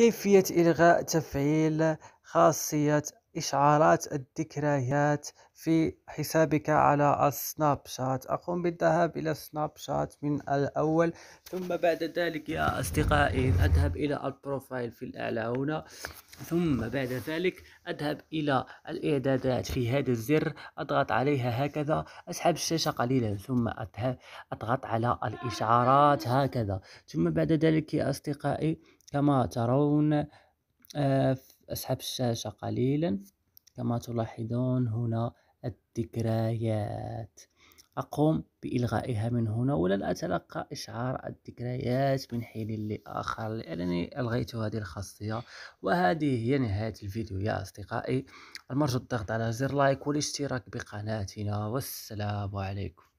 كيفية إلغاء تفعيل خاصية إشعارات الذكريات في حسابك على السناب شات أقوم بالذهاب إلى سناب شات من الأول ثم بعد ذلك يا أصدقائي أذهب إلى البروفايل في الأعلى هنا ثم بعد ذلك أذهب إلى الإعدادات في هذا الزر أضغط عليها هكذا أسحب الشاشة قليلا ثم أضغط على الإشعارات هكذا ثم بعد ذلك يا أصدقائي كما ترون آه، أسحب الشاشة قليلا كما تلاحظون هنا الذكريات أقوم بإلغائها من هنا ولن أتلقى إشعار الذكريات من حين لآخر لأنني ألغيت هذه الخاصية وهذه هي نهاية الفيديو يا أصدقائي المرجو الضغط على زر لايك والاشتراك بقناتنا والسلام عليكم